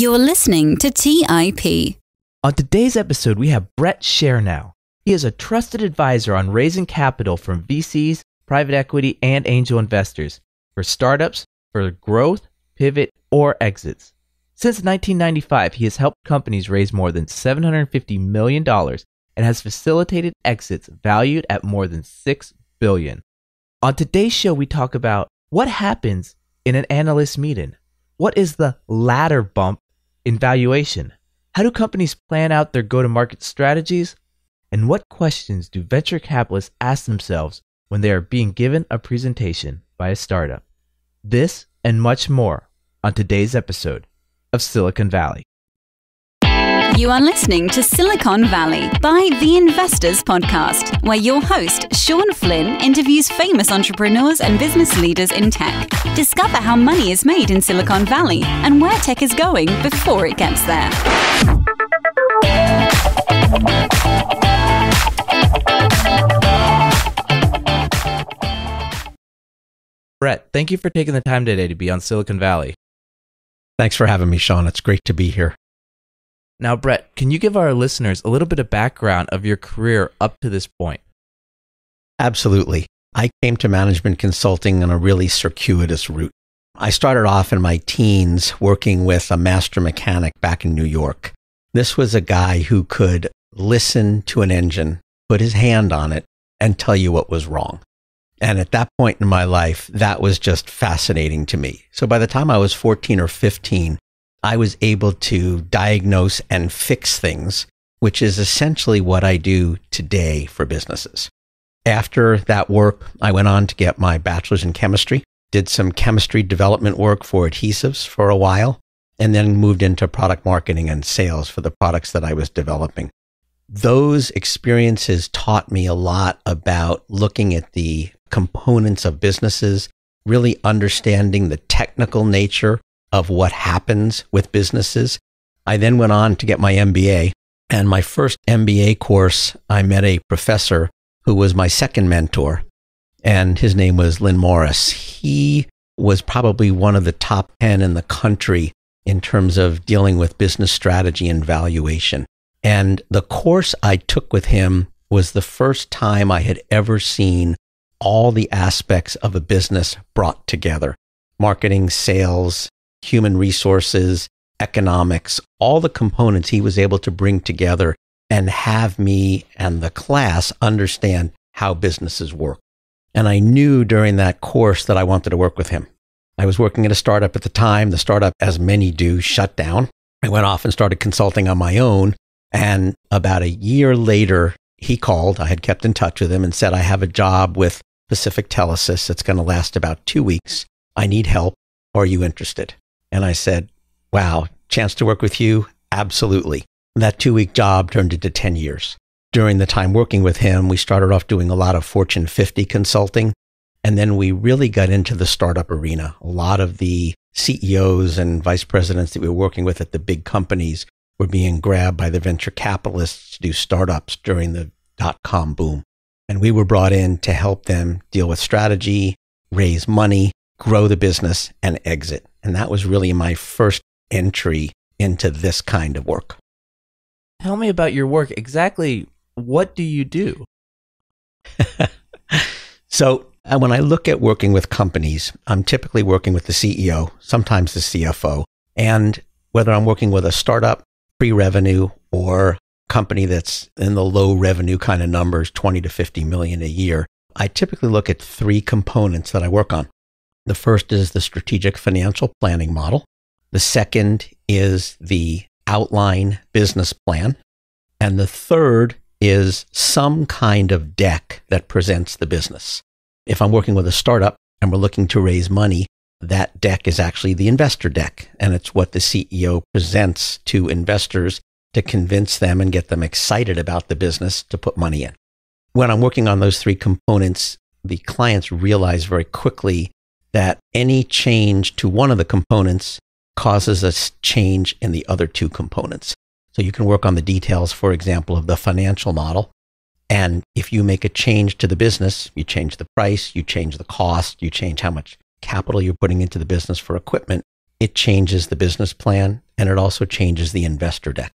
You're listening to TIP. On today's episode, we have Brett Shernow. He is a trusted advisor on raising capital from VCs, private equity, and angel investors for startups, for growth, pivot, or exits. Since 1995, he has helped companies raise more than $750 million and has facilitated exits valued at more than $6 billion. On today's show, we talk about what happens in an analyst meeting. What is the ladder bump in valuation? How do companies plan out their go to market strategies? And what questions do venture capitalists ask themselves when they are being given a presentation by a startup? This and much more on today's episode of Silicon Valley. You are listening to Silicon Valley by The Investors Podcast, where your host, Sean Flynn, interviews famous entrepreneurs and business leaders in tech. Discover how money is made in Silicon Valley and where tech is going before it gets there. Brett, thank you for taking the time today to be on Silicon Valley. Thanks for having me, Sean. It's great to be here. Now, Brett, can you give our listeners a little bit of background of your career up to this point? Absolutely. I came to management consulting on a really circuitous route. I started off in my teens working with a master mechanic back in New York. This was a guy who could listen to an engine, put his hand on it, and tell you what was wrong. And at that point in my life, that was just fascinating to me. So by the time I was 14 or 15, I was able to diagnose and fix things, which is essentially what I do today for businesses. After that work, I went on to get my bachelor's in chemistry, did some chemistry development work for adhesives for a while, and then moved into product marketing and sales for the products that I was developing. Those experiences taught me a lot about looking at the components of businesses, really understanding the technical nature of what happens with businesses. I then went on to get my MBA. And my first MBA course, I met a professor who was my second mentor, and his name was Lynn Morris. He was probably one of the top 10 in the country in terms of dealing with business strategy and valuation. And the course I took with him was the first time I had ever seen all the aspects of a business brought together marketing, sales, human resources, economics, all the components he was able to bring together and have me and the class understand how businesses work. And I knew during that course that I wanted to work with him. I was working at a startup at the time. The startup, as many do, shut down. I went off and started consulting on my own. And about a year later, he called. I had kept in touch with him and said, I have a job with Pacific Telesis. It's going to last about two weeks. I need help. Are you interested? And I said, wow, chance to work with you? Absolutely. And that two week job turned into 10 years. During the time working with him, we started off doing a lot of Fortune 50 consulting. And then we really got into the startup arena. A lot of the CEOs and vice presidents that we were working with at the big companies were being grabbed by the venture capitalists to do startups during the dot com boom. And we were brought in to help them deal with strategy, raise money, grow the business, and exit. And that was really my first entry into this kind of work. Tell me about your work. Exactly what do you do? so, uh, when I look at working with companies, I'm typically working with the CEO, sometimes the CFO. And whether I'm working with a startup, pre revenue, or company that's in the low revenue kind of numbers, 20 to 50 million a year, I typically look at three components that I work on. The first is the strategic financial planning model. The second is the outline business plan. And the third is some kind of deck that presents the business. If I'm working with a startup and we're looking to raise money, that deck is actually the investor deck. And it's what the CEO presents to investors to convince them and get them excited about the business to put money in. When I'm working on those three components, the clients realize very quickly that any change to one of the components causes a change in the other two components. So you can work on the details, for example, of the financial model. And if you make a change to the business, you change the price, you change the cost, you change how much capital you're putting into the business for equipment, it changes the business plan and it also changes the investor deck.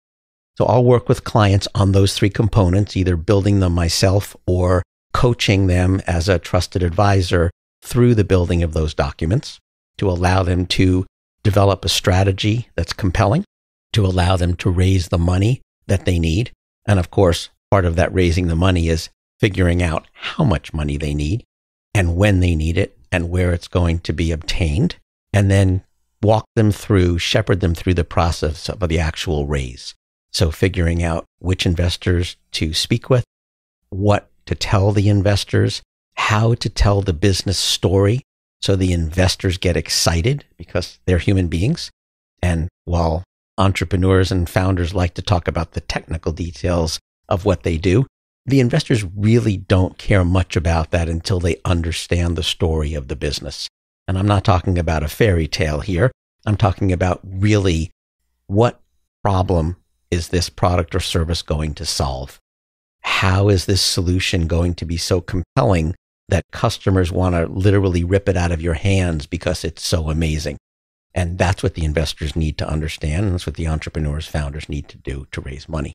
So I'll work with clients on those three components, either building them myself or coaching them as a trusted advisor through the building of those documents to allow them to develop a strategy that's compelling, to allow them to raise the money that they need. And of course, part of that raising the money is figuring out how much money they need and when they need it and where it's going to be obtained, and then walk them through, shepherd them through the process of the actual raise. So, figuring out which investors to speak with, what to tell the investors, how to tell the business story so the investors get excited because they're human beings. And while entrepreneurs and founders like to talk about the technical details of what they do, the investors really don't care much about that until they understand the story of the business. And I'm not talking about a fairy tale here. I'm talking about really what problem is this product or service going to solve? How is this solution going to be so compelling that customers want to literally rip it out of your hands because it's so amazing. And that's what the investors need to understand. And that's what the entrepreneurs, founders need to do to raise money.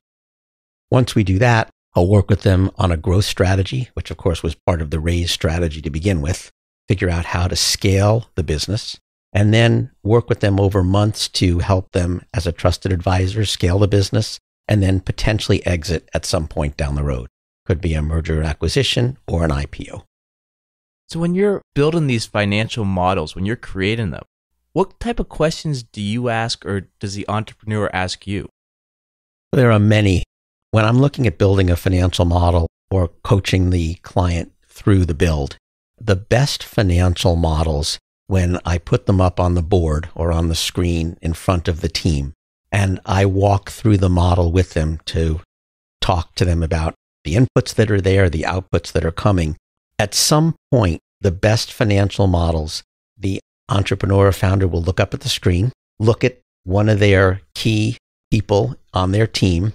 Once we do that, I'll work with them on a growth strategy, which of course was part of the raise strategy to begin with, figure out how to scale the business, and then work with them over months to help them as a trusted advisor scale the business and then potentially exit at some point down the road. Could be a merger acquisition or an IPO. So, when you're building these financial models, when you're creating them, what type of questions do you ask or does the entrepreneur ask you? There are many. When I'm looking at building a financial model or coaching the client through the build, the best financial models, when I put them up on the board or on the screen in front of the team, and I walk through the model with them to talk to them about the inputs that are there, the outputs that are coming, at some point, the best financial models, the entrepreneur or founder will look up at the screen, look at one of their key people on their team,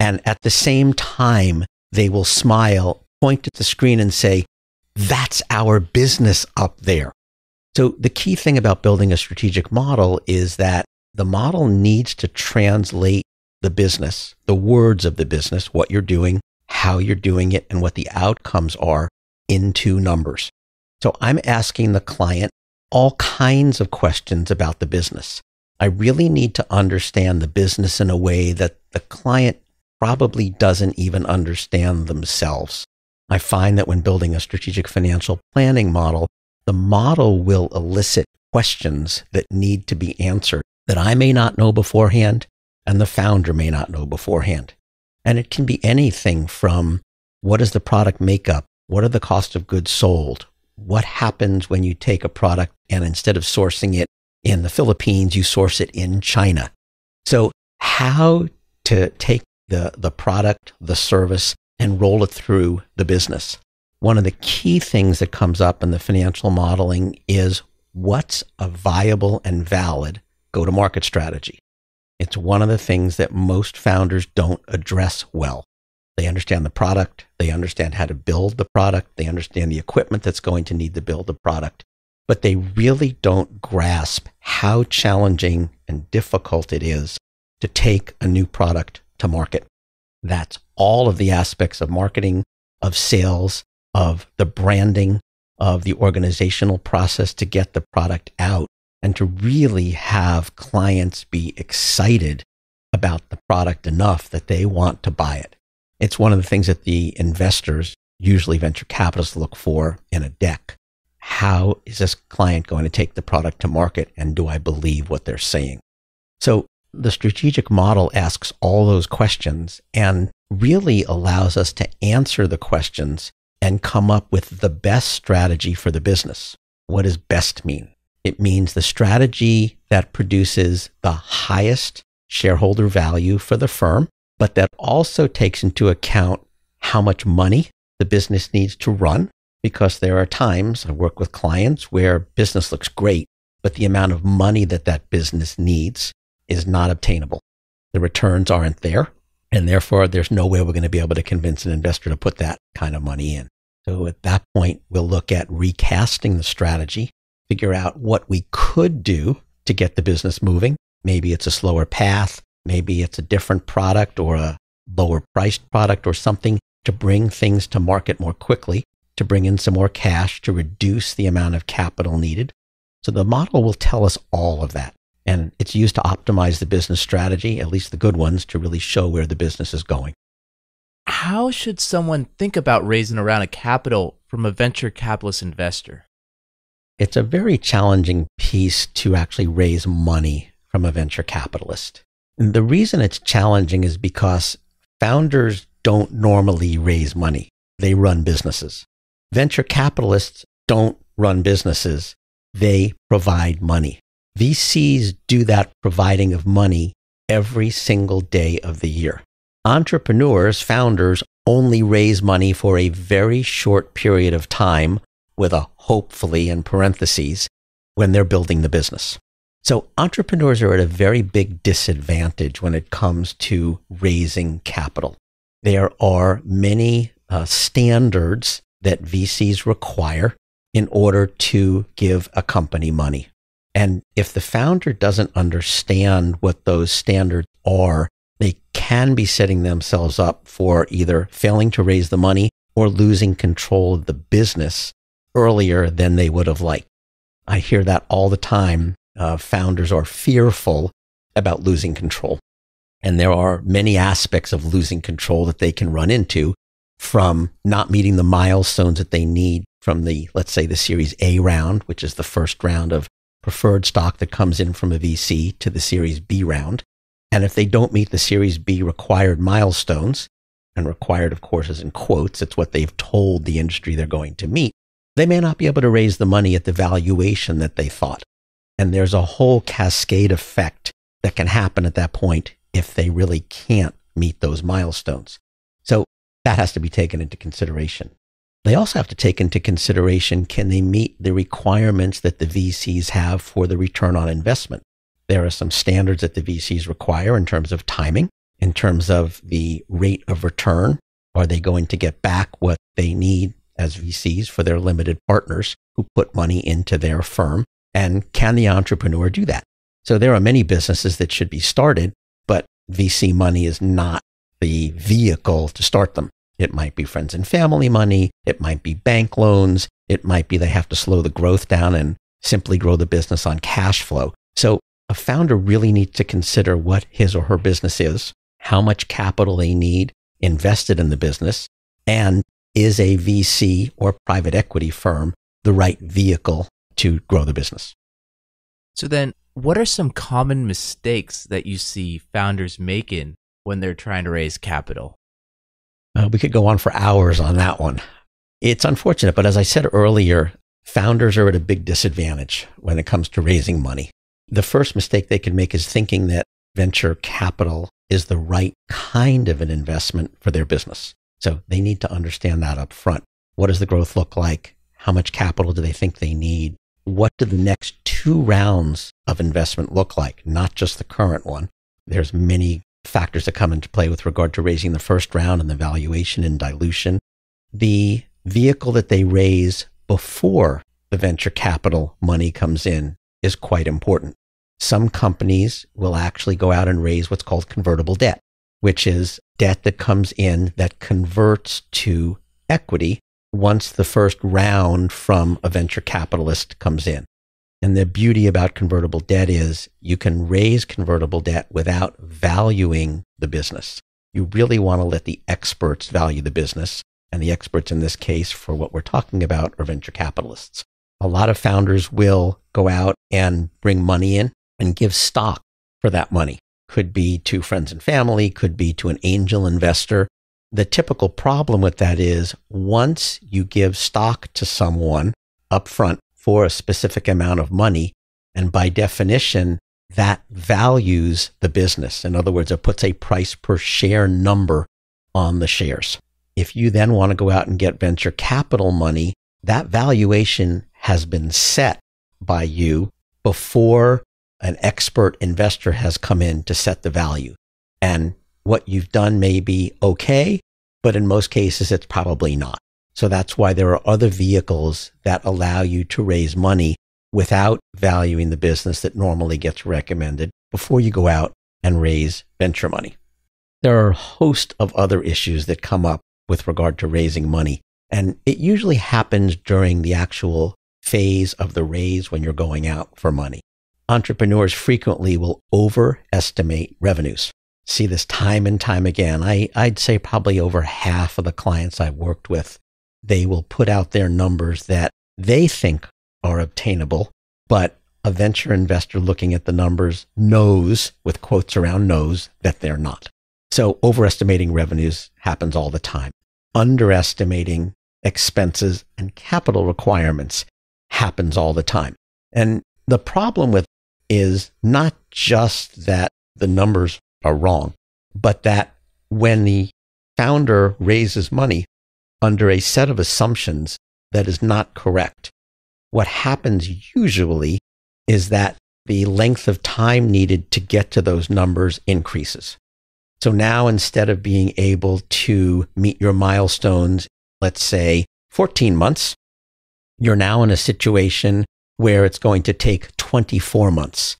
and at the same time, they will smile, point at the screen, and say, That's our business up there. So, the key thing about building a strategic model is that the model needs to translate the business, the words of the business, what you're doing, how you're doing it, and what the outcomes are into numbers. So I'm asking the client all kinds of questions about the business. I really need to understand the business in a way that the client probably doesn't even understand themselves. I find that when building a strategic financial planning model, the model will elicit questions that need to be answered that I may not know beforehand and the founder may not know beforehand. And it can be anything from what is the product makeup? What are the cost of goods sold? What happens when you take a product and instead of sourcing it in the Philippines, you source it in China? So how to take the, the product, the service, and roll it through the business. One of the key things that comes up in the financial modeling is what's a viable and valid go to market strategy. It's one of the things that most founders don't address well. They understand the product. They understand how to build the product. They understand the equipment that's going to need to build the product. But they really don't grasp how challenging and difficult it is to take a new product to market. That's all of the aspects of marketing, of sales, of the branding, of the organizational process to get the product out and to really have clients be excited about the product enough that they want to buy it. It's one of the things that the investors, usually venture capitalists, look for in a deck. How is this client going to take the product to market? And do I believe what they're saying? So the strategic model asks all those questions and really allows us to answer the questions and come up with the best strategy for the business. What does best mean? It means the strategy that produces the highest shareholder value for the firm but that also takes into account how much money the business needs to run. Because there are times I work with clients where business looks great, but the amount of money that that business needs is not obtainable. The returns aren't there. And therefore, there's no way we're going to be able to convince an investor to put that kind of money in. So at that point, we'll look at recasting the strategy, figure out what we could do to get the business moving. Maybe it's a slower path. Maybe it's a different product or a lower priced product or something to bring things to market more quickly, to bring in some more cash, to reduce the amount of capital needed. So the model will tell us all of that. And it's used to optimize the business strategy, at least the good ones, to really show where the business is going. How should someone think about raising around a capital from a venture capitalist investor? It's a very challenging piece to actually raise money from a venture capitalist. And the reason it's challenging is because founders don't normally raise money. They run businesses. Venture capitalists don't run businesses. They provide money. VCs do that providing of money every single day of the year. Entrepreneurs, founders only raise money for a very short period of time with a hopefully in parentheses when they're building the business. So entrepreneurs are at a very big disadvantage when it comes to raising capital. There are many uh, standards that VCs require in order to give a company money. And if the founder doesn't understand what those standards are, they can be setting themselves up for either failing to raise the money or losing control of the business earlier than they would have liked. I hear that all the time uh, founders are fearful about losing control. And there are many aspects of losing control that they can run into from not meeting the milestones that they need from the, let's say, the Series A round, which is the first round of preferred stock that comes in from a VC to the Series B round. And if they don't meet the Series B required milestones, and required, of course, is in quotes, it's what they've told the industry they're going to meet, they may not be able to raise the money at the valuation that they thought. And there's a whole cascade effect that can happen at that point if they really can't meet those milestones. So that has to be taken into consideration. They also have to take into consideration can they meet the requirements that the VCs have for the return on investment? There are some standards that the VCs require in terms of timing, in terms of the rate of return. Are they going to get back what they need as VCs for their limited partners who put money into their firm? And can the entrepreneur do that? So there are many businesses that should be started, but VC money is not the vehicle to start them. It might be friends and family money. It might be bank loans. It might be they have to slow the growth down and simply grow the business on cash flow. So a founder really needs to consider what his or her business is, how much capital they need invested in the business, and is a VC or private equity firm the right vehicle to grow the business. So then, what are some common mistakes that you see founders making when they're trying to raise capital? Uh, we could go on for hours on that one. It's unfortunate, but as I said earlier, founders are at a big disadvantage when it comes to raising money. The first mistake they can make is thinking that venture capital is the right kind of an investment for their business. So they need to understand that up front. What does the growth look like? How much capital do they think they need? what do the next two rounds of investment look like, not just the current one? There's many factors that come into play with regard to raising the first round and the valuation and dilution. The vehicle that they raise before the venture capital money comes in is quite important. Some companies will actually go out and raise what's called convertible debt, which is debt that comes in that converts to equity once the first round from a venture capitalist comes in. And the beauty about convertible debt is you can raise convertible debt without valuing the business. You really want to let the experts value the business. And the experts in this case, for what we're talking about, are venture capitalists. A lot of founders will go out and bring money in and give stock for that money. Could be to friends and family, could be to an angel investor the typical problem with that is once you give stock to someone upfront for a specific amount of money, and by definition, that values the business. In other words, it puts a price per share number on the shares. If you then want to go out and get venture capital money, that valuation has been set by you before an expert investor has come in to set the value. And what you've done may be okay, but in most cases, it's probably not. So that's why there are other vehicles that allow you to raise money without valuing the business that normally gets recommended before you go out and raise venture money. There are a host of other issues that come up with regard to raising money. And it usually happens during the actual phase of the raise when you're going out for money. Entrepreneurs frequently will overestimate revenues see this time and time again. I, I'd say probably over half of the clients I've worked with, they will put out their numbers that they think are obtainable, but a venture investor looking at the numbers knows, with quotes around knows, that they're not. So overestimating revenues happens all the time. Underestimating expenses and capital requirements happens all the time. And the problem with is not just that the numbers are wrong, but that when the founder raises money under a set of assumptions that is not correct, what happens usually is that the length of time needed to get to those numbers increases. So now instead of being able to meet your milestones, let's say 14 months, you're now in a situation where it's going to take 24 months.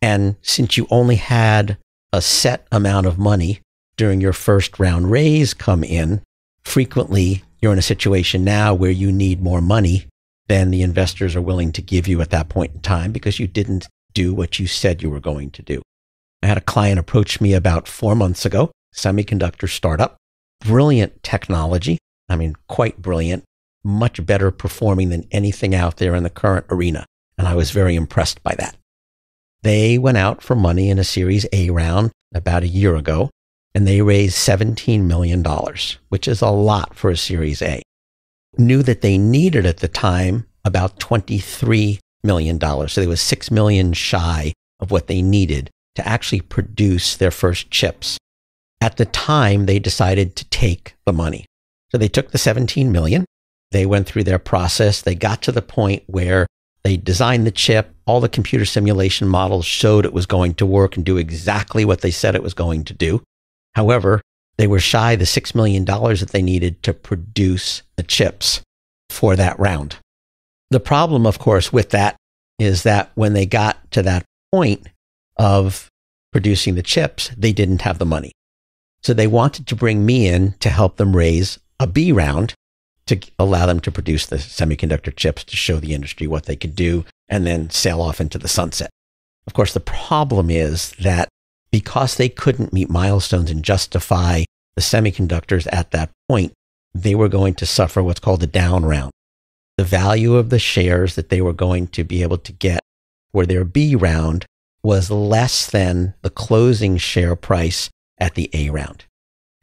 And since you only had a set amount of money during your first round raise come in, frequently you're in a situation now where you need more money than the investors are willing to give you at that point in time because you didn't do what you said you were going to do. I had a client approach me about four months ago, semiconductor startup, brilliant technology. I mean, quite brilliant, much better performing than anything out there in the current arena. And I was very impressed by that. They went out for money in a Series A round about a year ago, and they raised $17 million, which is a lot for a Series A. Knew that they needed at the time about $23 million. So they were $6 million shy of what they needed to actually produce their first chips. At the time, they decided to take the money. So they took the 17 million. They went through their process. They got to the point where they designed the chip all the computer simulation models showed it was going to work and do exactly what they said it was going to do. However, they were shy the $6 million that they needed to produce the chips for that round. The problem, of course, with that is that when they got to that point of producing the chips, they didn't have the money. So they wanted to bring me in to help them raise a B round to allow them to produce the semiconductor chips to show the industry what they could do and then sail off into the sunset. Of course, the problem is that because they couldn't meet milestones and justify the semiconductors at that point, they were going to suffer what's called a down round. The value of the shares that they were going to be able to get for their B round was less than the closing share price at the A round.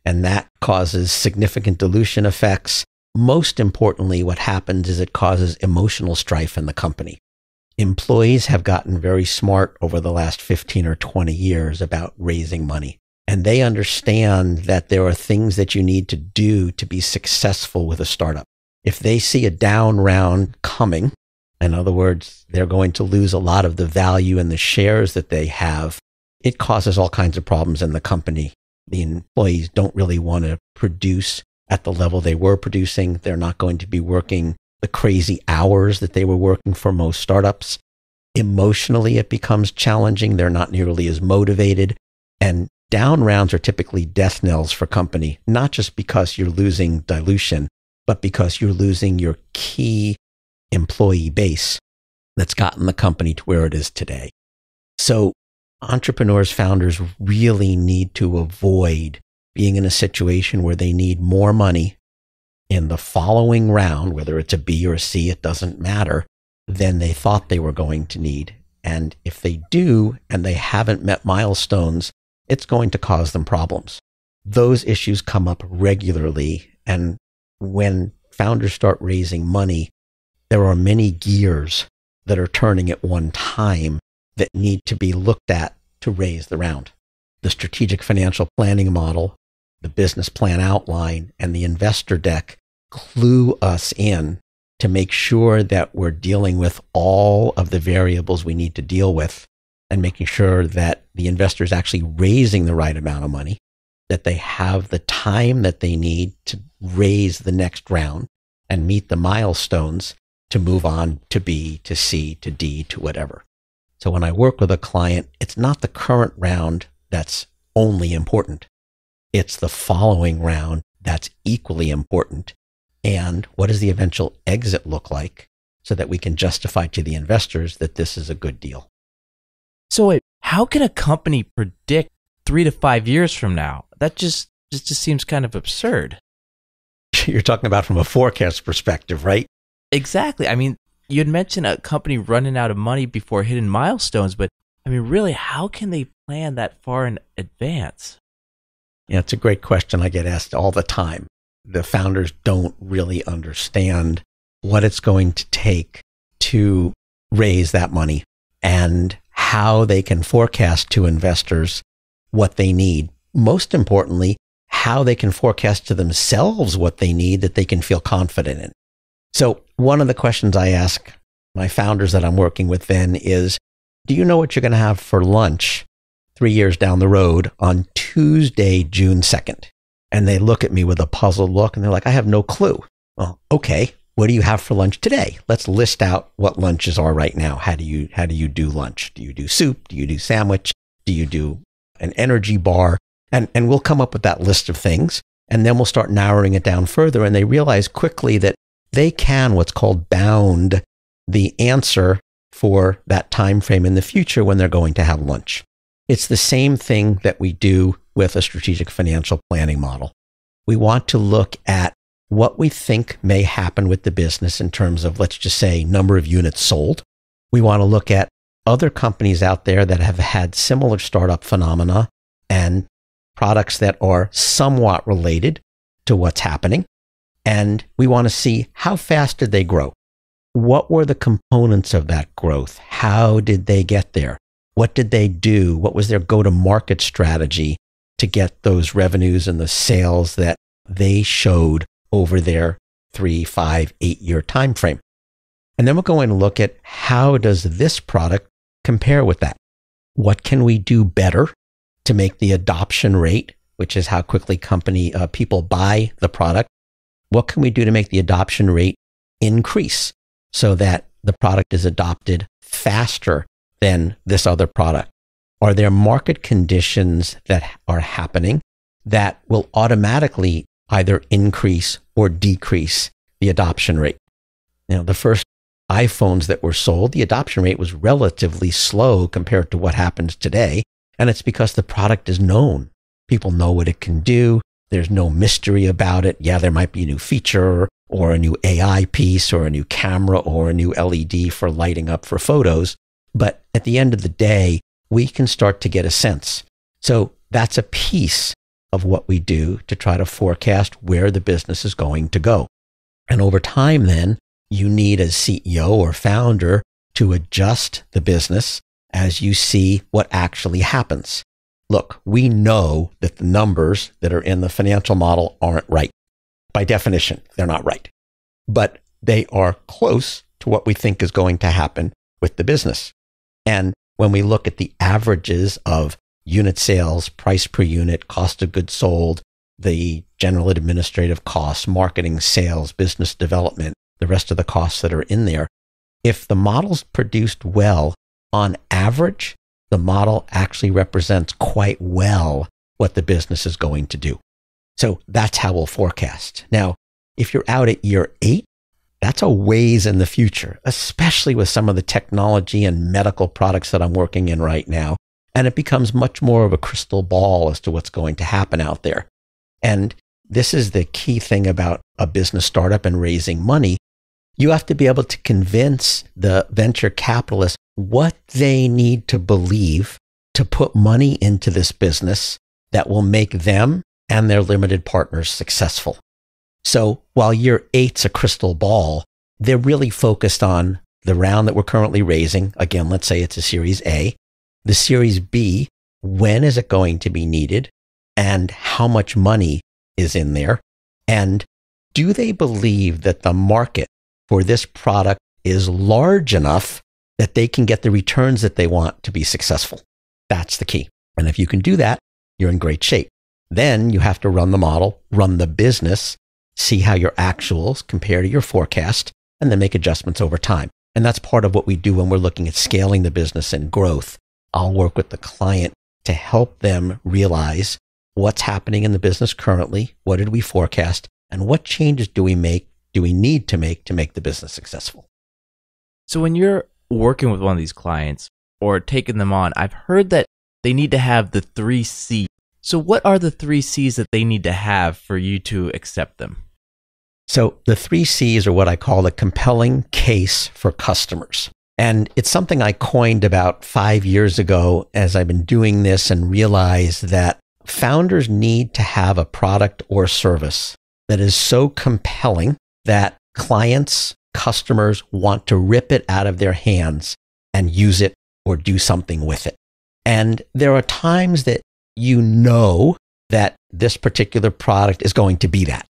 And that causes significant dilution effects. Most importantly, what happens is it causes emotional strife in the company employees have gotten very smart over the last 15 or 20 years about raising money. And they understand that there are things that you need to do to be successful with a startup. If they see a down round coming, in other words, they're going to lose a lot of the value in the shares that they have. It causes all kinds of problems in the company. The employees don't really want to produce at the level they were producing. They're not going to be working the crazy hours that they were working for most startups. Emotionally, it becomes challenging. They're not nearly as motivated. And down rounds are typically death knells for company, not just because you're losing dilution, but because you're losing your key employee base that's gotten the company to where it is today. So entrepreneurs, founders really need to avoid being in a situation where they need more money in the following round, whether it's a B or a C, it doesn't matter, than they thought they were going to need. And if they do and they haven't met milestones, it's going to cause them problems. Those issues come up regularly. And when founders start raising money, there are many gears that are turning at one time that need to be looked at to raise the round. The strategic financial planning model, the business plan outline, and the investor deck clue us in to make sure that we're dealing with all of the variables we need to deal with and making sure that the investor is actually raising the right amount of money, that they have the time that they need to raise the next round and meet the milestones to move on to B, to C, to D, to whatever. So when I work with a client, it's not the current round that's only important. It's the following round that's equally important and what does the eventual exit look like so that we can justify to the investors that this is a good deal. So wait, how can a company predict 3 to 5 years from now? That just just, just seems kind of absurd. You're talking about from a forecast perspective, right? Exactly. I mean, you had mentioned a company running out of money before hitting milestones, but I mean, really, how can they plan that far in advance? Yeah, it's a great question I get asked all the time the founders don't really understand what it's going to take to raise that money and how they can forecast to investors what they need. Most importantly, how they can forecast to themselves what they need that they can feel confident in. So, one of the questions I ask my founders that I'm working with then is Do you know what you're going to have for lunch three years down the road on Tuesday, June 2nd? and they look at me with a puzzled look and they're like, I have no clue. Well, okay. What do you have for lunch today? Let's list out what lunches are right now. How do you how do you do lunch? Do you do soup? Do you do sandwich? Do you do an energy bar? And and we'll come up with that list of things and then we'll start narrowing it down further and they realize quickly that they can what's called bound the answer for that time frame in the future when they're going to have lunch. It's the same thing that we do with a strategic financial planning model. We want to look at what we think may happen with the business in terms of, let's just say, number of units sold. We want to look at other companies out there that have had similar startup phenomena and products that are somewhat related to what's happening. And we want to see how fast did they grow? What were the components of that growth? How did they get there? What did they do? What was their go to market strategy? to get those revenues and the sales that they showed over their three, five, eight year time frame. And then we'll go and look at how does this product compare with that? What can we do better to make the adoption rate, which is how quickly company uh, people buy the product? What can we do to make the adoption rate increase so that the product is adopted faster than this other product? Are there market conditions that are happening that will automatically either increase or decrease the adoption rate? Now, the first iPhones that were sold, the adoption rate was relatively slow compared to what happens today. And it's because the product is known. People know what it can do. There's no mystery about it. Yeah, there might be a new feature or a new AI piece or a new camera or a new LED for lighting up for photos. But at the end of the day, we can start to get a sense. So that's a piece of what we do to try to forecast where the business is going to go. And over time, then you need as CEO or founder to adjust the business as you see what actually happens. Look, we know that the numbers that are in the financial model aren't right. By definition, they're not right, but they are close to what we think is going to happen with the business. And when we look at the averages of unit sales, price per unit, cost of goods sold, the general administrative costs, marketing, sales, business development, the rest of the costs that are in there. If the model's produced well, on average, the model actually represents quite well what the business is going to do. So that's how we'll forecast. Now, if you're out at year eight, that's a ways in the future, especially with some of the technology and medical products that I'm working in right now. And it becomes much more of a crystal ball as to what's going to happen out there. And this is the key thing about a business startup and raising money. You have to be able to convince the venture capitalist what they need to believe to put money into this business that will make them and their limited partners successful. So while year eight's a crystal ball, they're really focused on the round that we're currently raising. Again, let's say it's a series A, the series B, when is it going to be needed and how much money is in there? And do they believe that the market for this product is large enough that they can get the returns that they want to be successful? That's the key. And if you can do that, you're in great shape. Then you have to run the model, run the business, see how your actuals compare to your forecast, and then make adjustments over time. And that's part of what we do when we're looking at scaling the business and growth. I'll work with the client to help them realize what's happening in the business currently, what did we forecast, and what changes do we make, do we need to make to make the business successful. So when you're working with one of these clients or taking them on, I've heard that they need to have the 3 C's. So what are the 3 C's that they need to have for you to accept them? So the three C's are what I call a compelling case for customers. And it's something I coined about five years ago as I've been doing this and realized that founders need to have a product or service that is so compelling that clients, customers want to rip it out of their hands and use it or do something with it. And there are times that you know that this particular product is going to be that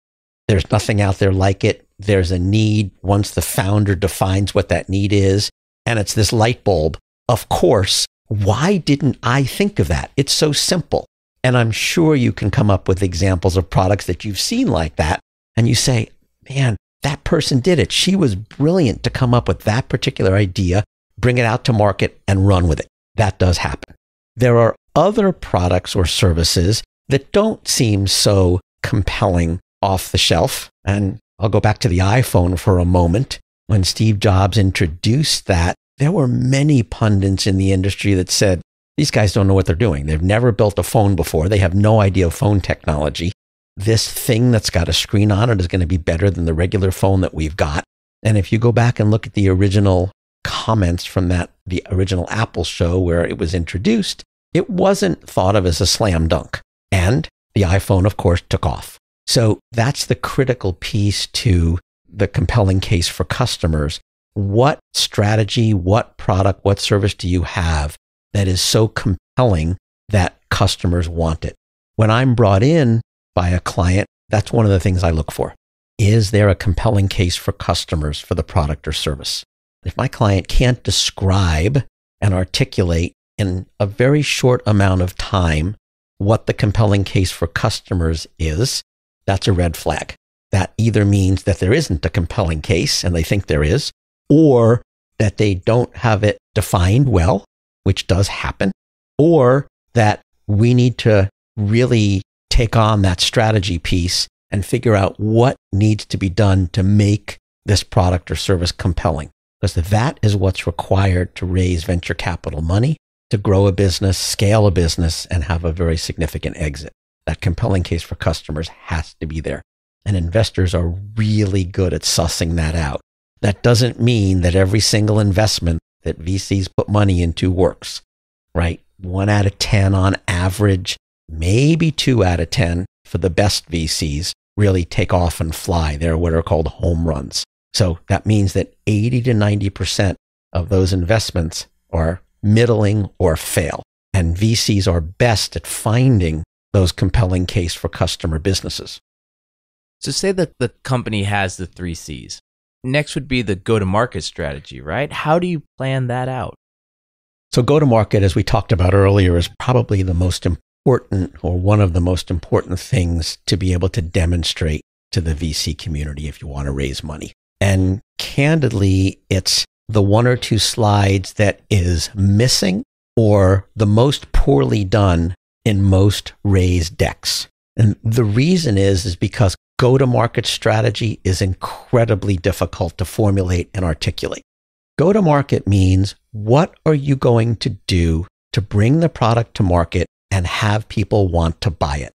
there's nothing out there like it. There's a need once the founder defines what that need is. And it's this light bulb. Of course, why didn't I think of that? It's so simple. And I'm sure you can come up with examples of products that you've seen like that. And you say, man, that person did it. She was brilliant to come up with that particular idea, bring it out to market and run with it. That does happen. There are other products or services that don't seem so compelling off the shelf. And I'll go back to the iPhone for a moment. When Steve Jobs introduced that, there were many pundits in the industry that said, these guys don't know what they're doing. They've never built a phone before. They have no idea of phone technology. This thing that's got a screen on it is going to be better than the regular phone that we've got. And if you go back and look at the original comments from that, the original Apple show where it was introduced, it wasn't thought of as a slam dunk. And the iPhone, of course, took off. So that's the critical piece to the compelling case for customers. What strategy, what product, what service do you have that is so compelling that customers want it? When I'm brought in by a client, that's one of the things I look for. Is there a compelling case for customers for the product or service? If my client can't describe and articulate in a very short amount of time what the compelling case for customers is, that's a red flag. That either means that there isn't a compelling case and they think there is, or that they don't have it defined well, which does happen, or that we need to really take on that strategy piece and figure out what needs to be done to make this product or service compelling. Because that is what's required to raise venture capital money, to grow a business, scale a business, and have a very significant exit. That compelling case for customers has to be there. And investors are really good at sussing that out. That doesn't mean that every single investment that VCs put money into works, right? One out of 10 on average, maybe two out of 10 for the best VCs really take off and fly. They're what are called home runs. So that means that 80 to 90% of those investments are middling or fail. And VCs are best at finding those compelling case for customer businesses. So say that the company has the three C's. Next would be the go-to-market strategy, right? How do you plan that out? So go-to-market, as we talked about earlier, is probably the most important or one of the most important things to be able to demonstrate to the VC community if you want to raise money. And candidly, it's the one or two slides that is missing or the most poorly done in most raised decks. And the reason is, is because go to market strategy is incredibly difficult to formulate and articulate. Go to market means what are you going to do to bring the product to market and have people want to buy it?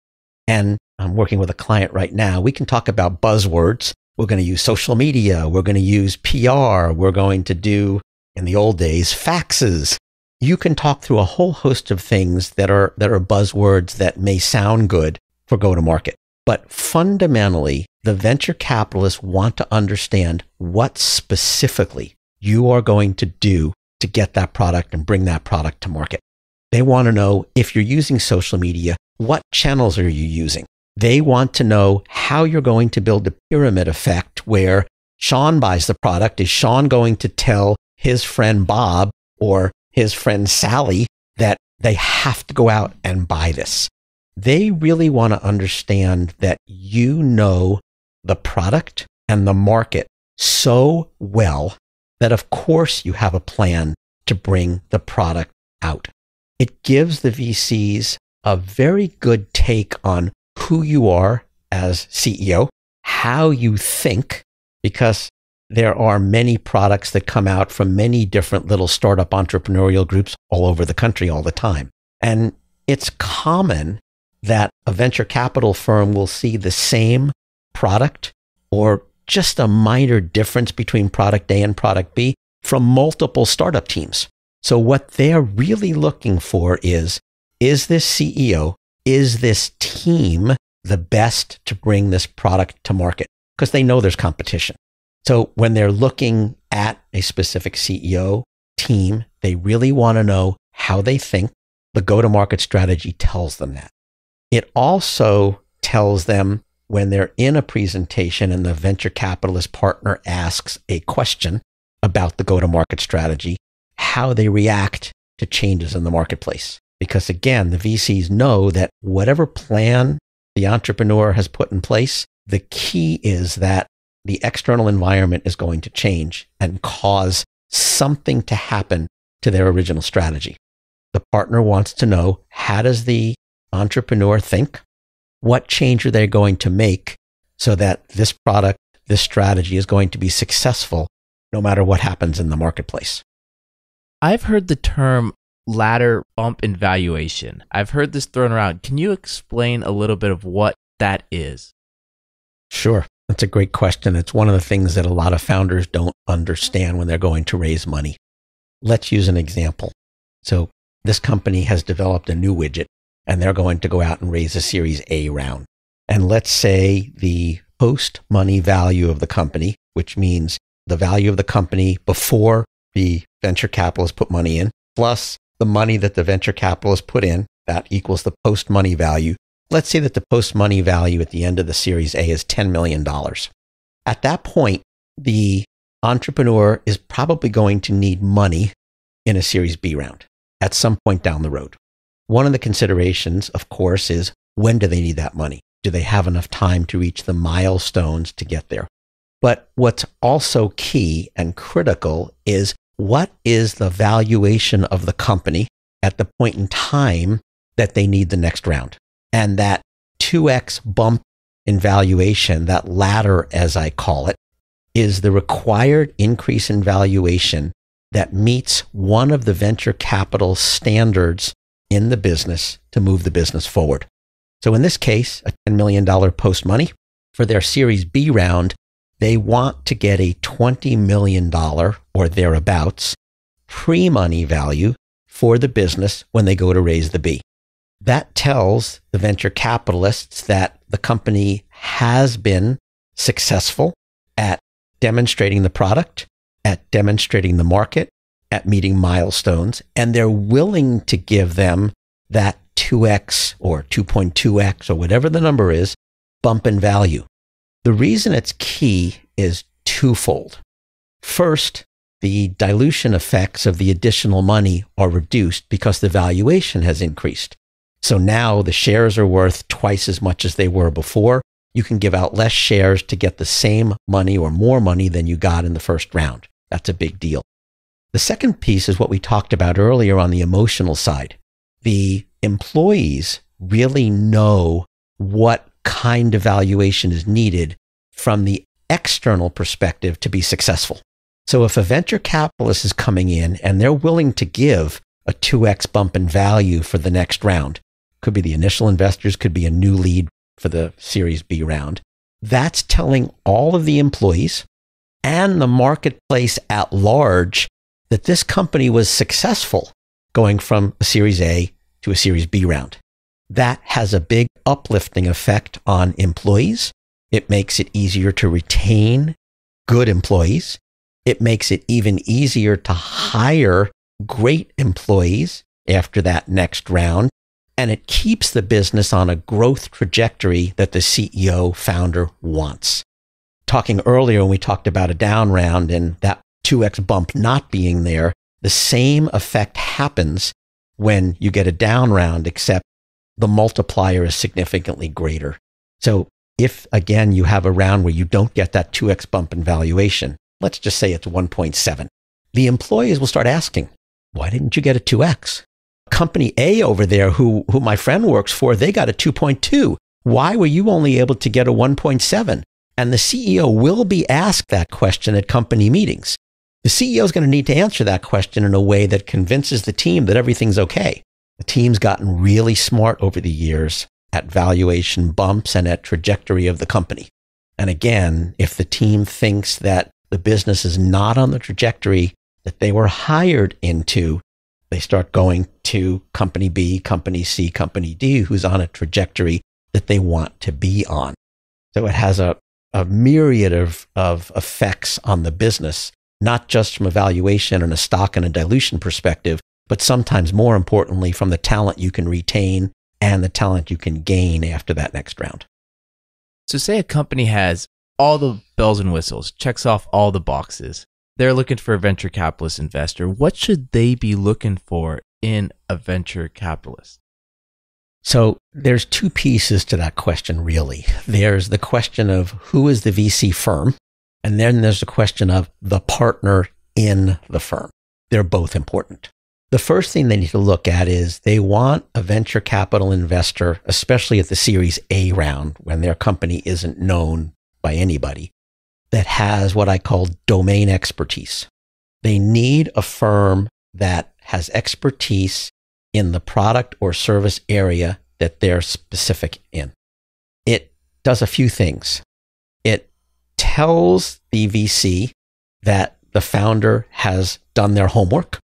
And I'm working with a client right now. We can talk about buzzwords. We're going to use social media. We're going to use PR. We're going to do, in the old days, faxes you can talk through a whole host of things that are, that are buzzwords that may sound good for go to market. But fundamentally, the venture capitalists want to understand what specifically you are going to do to get that product and bring that product to market. They want to know if you're using social media, what channels are you using? They want to know how you're going to build the pyramid effect where Sean buys the product. Is Sean going to tell his friend Bob or his friend Sally that they have to go out and buy this. They really want to understand that you know the product and the market so well that of course you have a plan to bring the product out. It gives the VCs a very good take on who you are as CEO, how you think, because there are many products that come out from many different little startup entrepreneurial groups all over the country all the time. And it's common that a venture capital firm will see the same product or just a minor difference between product A and product B from multiple startup teams. So what they're really looking for is, is this CEO, is this team the best to bring this product to market? Because they know there's competition. So when they're looking at a specific CEO team, they really want to know how they think. The go to market strategy tells them that. It also tells them when they're in a presentation and the venture capitalist partner asks a question about the go to market strategy, how they react to changes in the marketplace. Because again, the VCs know that whatever plan the entrepreneur has put in place, the key is that the external environment is going to change and cause something to happen to their original strategy. The partner wants to know how does the entrepreneur think? What change are they going to make so that this product, this strategy is going to be successful no matter what happens in the marketplace? I've heard the term ladder bump in valuation. I've heard this thrown around. Can you explain a little bit of what that is? Sure. That's a great question. It's one of the things that a lot of founders don't understand when they're going to raise money. Let's use an example. So, this company has developed a new widget and they're going to go out and raise a Series A round. And let's say the post money value of the company, which means the value of the company before the venture capitalist put money in, plus the money that the venture capitalist put in, that equals the post money value Let's say that the post money value at the end of the Series A is $10 million. At that point, the entrepreneur is probably going to need money in a Series B round at some point down the road. One of the considerations, of course, is when do they need that money? Do they have enough time to reach the milestones to get there? But what's also key and critical is what is the valuation of the company at the point in time that they need the next round? And that 2x bump in valuation, that ladder, as I call it, is the required increase in valuation that meets one of the venture capital standards in the business to move the business forward. So in this case, a $10 million post money for their Series B round, they want to get a $20 million or thereabouts pre money value for the business when they go to raise the B that tells the venture capitalists that the company has been successful at demonstrating the product, at demonstrating the market, at meeting milestones, and they're willing to give them that 2x or 2.2x or whatever the number is bump in value. The reason it's key is twofold. First, the dilution effects of the additional money are reduced because the valuation has increased. So now the shares are worth twice as much as they were before. You can give out less shares to get the same money or more money than you got in the first round. That's a big deal. The second piece is what we talked about earlier on the emotional side. The employees really know what kind of valuation is needed from the external perspective to be successful. So if a venture capitalist is coming in and they're willing to give a 2x bump in value for the next round, could be the initial investors, could be a new lead for the Series B round. That's telling all of the employees and the marketplace at large that this company was successful going from a Series A to a Series B round. That has a big uplifting effect on employees. It makes it easier to retain good employees. It makes it even easier to hire great employees after that next round and it keeps the business on a growth trajectory that the CEO founder wants. Talking earlier when we talked about a down round and that 2x bump not being there, the same effect happens when you get a down round, except the multiplier is significantly greater. So if again you have a round where you don't get that 2x bump in valuation, let's just say it's 1.7, the employees will start asking, why didn't you get a 2x? company A over there who, who my friend works for, they got a 2.2. Why were you only able to get a 1.7? And the CEO will be asked that question at company meetings. The CEO is going to need to answer that question in a way that convinces the team that everything's okay. The team's gotten really smart over the years at valuation bumps and at trajectory of the company. And again, if the team thinks that the business is not on the trajectory that they were hired into, they start going to company B, company C, company D, who's on a trajectory that they want to be on. So it has a, a myriad of, of effects on the business, not just from a valuation and a stock and a dilution perspective, but sometimes more importantly, from the talent you can retain and the talent you can gain after that next round. So, say a company has all the bells and whistles, checks off all the boxes, they're looking for a venture capitalist investor. What should they be looking for in a venture capitalist? So there's two pieces to that question, really. There's the question of who is the VC firm? And then there's the question of the partner in the firm. They're both important. The first thing they need to look at is they want a venture capital investor, especially at the series A round when their company isn't known by anybody, that has what I call domain expertise. They need a firm that has expertise in the product or service area that they're specific in. It does a few things. It tells the VC that the founder has done their homework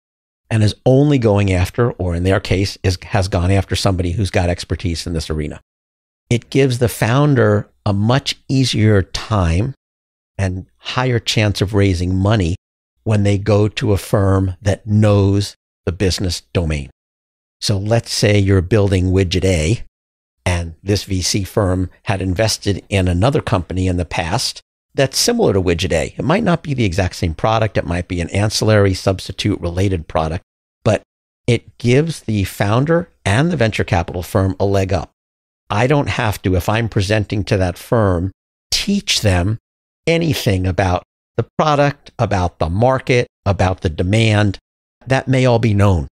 and is only going after, or in their case, is, has gone after somebody who's got expertise in this arena. It gives the founder a much easier time and higher chance of raising money when they go to a firm that knows the business domain. So let's say you're building widget A and this VC firm had invested in another company in the past that's similar to widget A. It might not be the exact same product. It might be an ancillary substitute related product, but it gives the founder and the venture capital firm a leg up. I don't have to, if I'm presenting to that firm, teach them anything about the product, about the market, about the demand. That may all be known.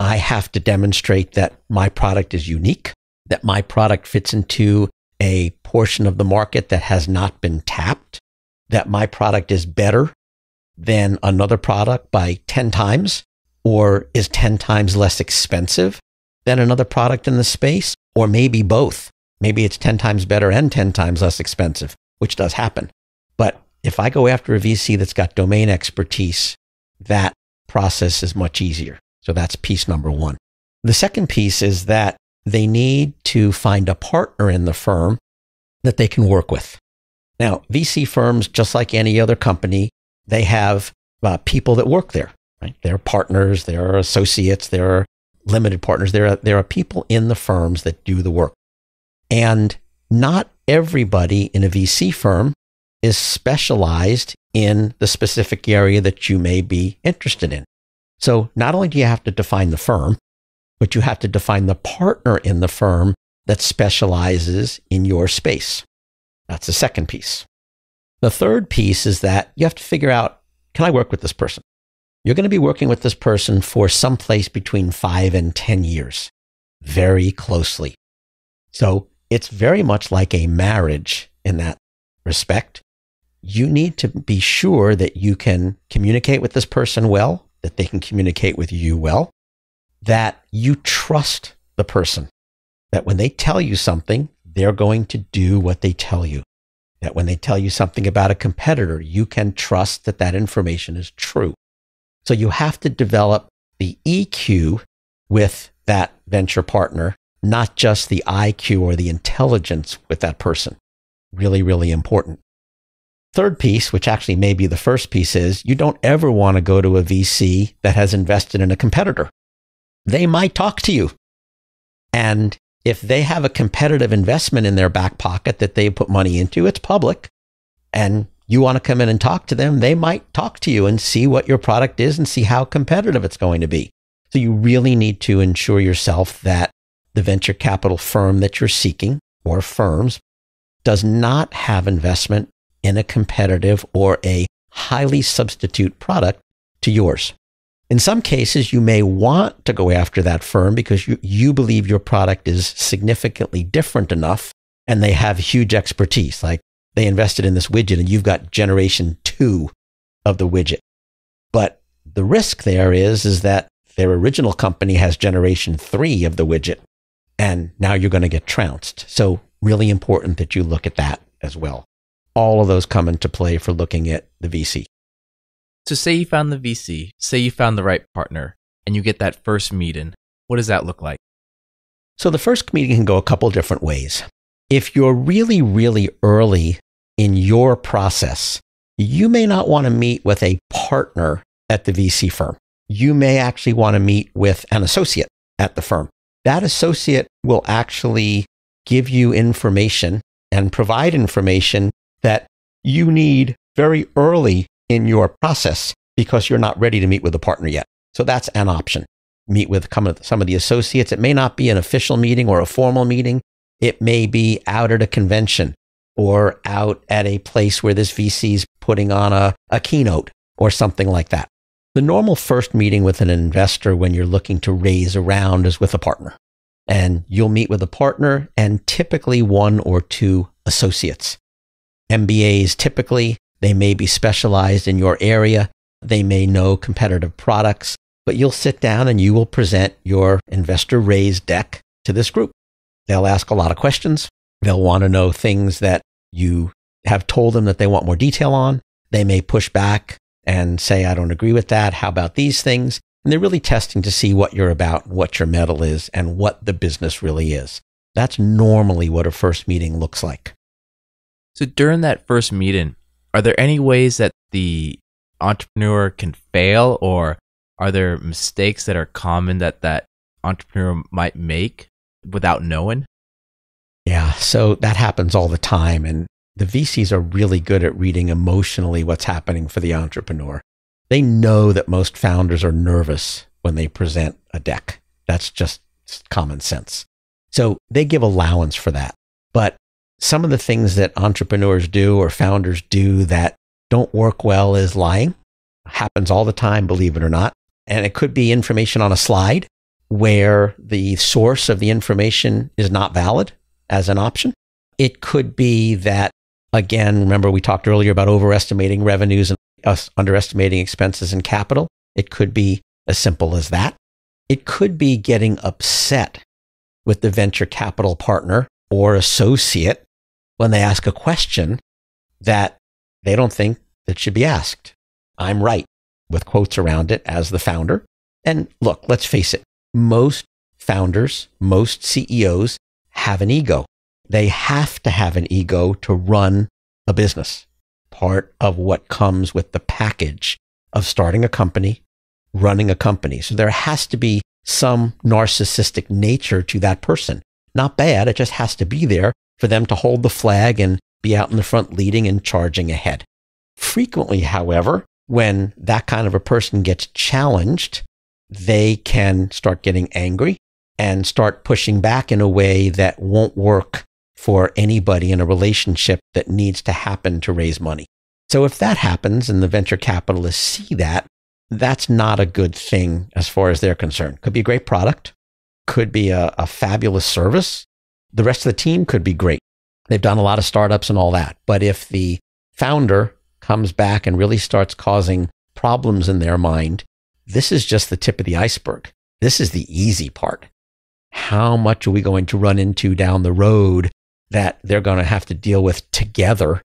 I have to demonstrate that my product is unique, that my product fits into a portion of the market that has not been tapped, that my product is better than another product by 10 times or is 10 times less expensive than another product in the space, or maybe both. Maybe it's 10 times better and 10 times less expensive, which does happen. If I go after a VC that's got domain expertise, that process is much easier. So that's piece number one. The second piece is that they need to find a partner in the firm that they can work with. Now, VC firms, just like any other company, they have uh, people that work there. Right? There are partners, there are associates, there are limited partners. There are, there are people in the firms that do the work. And not everybody in a VC firm is specialized in the specific area that you may be interested in. So not only do you have to define the firm, but you have to define the partner in the firm that specializes in your space. That's the second piece. The third piece is that you have to figure out can I work with this person? You're going to be working with this person for someplace between five and 10 years, very closely. So it's very much like a marriage in that respect you need to be sure that you can communicate with this person well, that they can communicate with you well, that you trust the person, that when they tell you something, they're going to do what they tell you, that when they tell you something about a competitor, you can trust that that information is true. So you have to develop the EQ with that venture partner, not just the IQ or the intelligence with that person. Really, really important. Third piece, which actually may be the first piece, is you don't ever want to go to a VC that has invested in a competitor. They might talk to you. And if they have a competitive investment in their back pocket that they put money into, it's public. And you want to come in and talk to them, they might talk to you and see what your product is and see how competitive it's going to be. So you really need to ensure yourself that the venture capital firm that you're seeking or firms does not have investment in a competitive or a highly substitute product to yours. In some cases, you may want to go after that firm because you, you believe your product is significantly different enough and they have huge expertise. Like they invested in this widget and you've got generation two of the widget. But the risk there is, is that their original company has generation three of the widget and now you're going to get trounced. So really important that you look at that as well all of those come into play for looking at the VC. So, say you found the VC, say you found the right partner, and you get that first meeting. What does that look like? So, the first meeting can go a couple different ways. If you're really, really early in your process, you may not want to meet with a partner at the VC firm. You may actually want to meet with an associate at the firm. That associate will actually give you information and provide information that you need very early in your process because you're not ready to meet with a partner yet. So that's an option. Meet with some of the associates. It may not be an official meeting or a formal meeting. It may be out at a convention or out at a place where this VC is putting on a, a keynote or something like that. The normal first meeting with an investor when you're looking to raise a round is with a partner. And you'll meet with a partner and typically one or two associates. MBAs typically. They may be specialized in your area. They may know competitive products, but you'll sit down and you will present your investor raise deck to this group. They'll ask a lot of questions. They'll want to know things that you have told them that they want more detail on. They may push back and say, I don't agree with that. How about these things? And they're really testing to see what you're about, what your metal is, and what the business really is. That's normally what a first meeting looks like. So during that first meeting, are there any ways that the entrepreneur can fail or are there mistakes that are common that that entrepreneur might make without knowing? Yeah, so that happens all the time and the VCs are really good at reading emotionally what's happening for the entrepreneur. They know that most founders are nervous when they present a deck. That's just common sense. So they give allowance for that. But some of the things that entrepreneurs do or founders do that don't work well is lying. happens all the time, believe it or not. And it could be information on a slide where the source of the information is not valid as an option. It could be that, again, remember we talked earlier about overestimating revenues and us underestimating expenses and capital. It could be as simple as that. It could be getting upset with the venture capital partner or associate when they ask a question that they don't think that should be asked. I'm right with quotes around it as the founder. And look, let's face it. Most founders, most CEOs have an ego. They have to have an ego to run a business. Part of what comes with the package of starting a company, running a company. So there has to be some narcissistic nature to that person. Not bad. It just has to be there for them to hold the flag and be out in the front leading and charging ahead. Frequently, however, when that kind of a person gets challenged, they can start getting angry and start pushing back in a way that won't work for anybody in a relationship that needs to happen to raise money. So if that happens and the venture capitalists see that, that's not a good thing as far as they're concerned. Could be a great product, could be a, a fabulous service, the rest of the team could be great. They've done a lot of startups and all that. But if the founder comes back and really starts causing problems in their mind, this is just the tip of the iceberg. This is the easy part. How much are we going to run into down the road that they're going to have to deal with together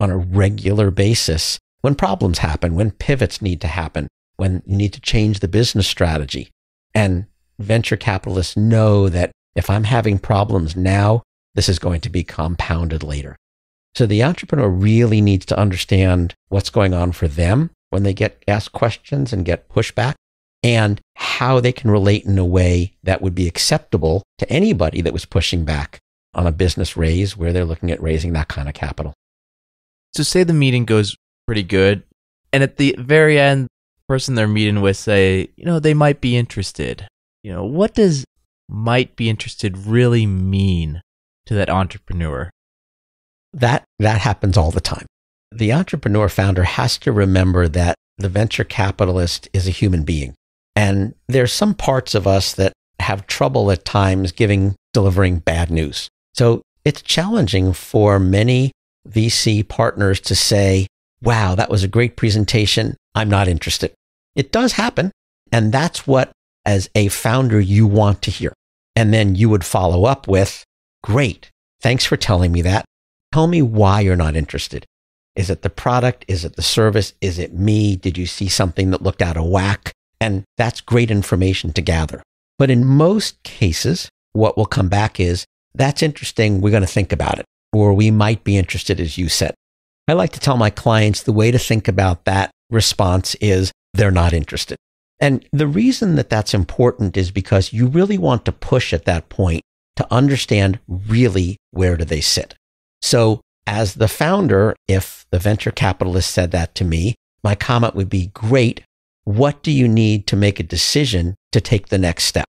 on a regular basis when problems happen, when pivots need to happen, when you need to change the business strategy? And venture capitalists know that if I'm having problems now, this is going to be compounded later. So the entrepreneur really needs to understand what's going on for them when they get asked questions and get pushback and how they can relate in a way that would be acceptable to anybody that was pushing back on a business raise where they're looking at raising that kind of capital. So say the meeting goes pretty good and at the very end person they're meeting with say, you know, they might be interested. You know, what does might be interested really mean to that entrepreneur? That that happens all the time. The entrepreneur founder has to remember that the venture capitalist is a human being. And there's some parts of us that have trouble at times giving delivering bad news. So it's challenging for many VC partners to say, wow, that was a great presentation. I'm not interested. It does happen. And that's what as a founder you want to hear. And then you would follow up with, great. Thanks for telling me that. Tell me why you're not interested. Is it the product? Is it the service? Is it me? Did you see something that looked out of whack? And that's great information to gather. But in most cases, what will come back is that's interesting. We're going to think about it, or we might be interested, as you said. I like to tell my clients the way to think about that response is they're not interested. And the reason that that's important is because you really want to push at that point to understand really where do they sit. So as the founder, if the venture capitalist said that to me, my comment would be great. What do you need to make a decision to take the next step?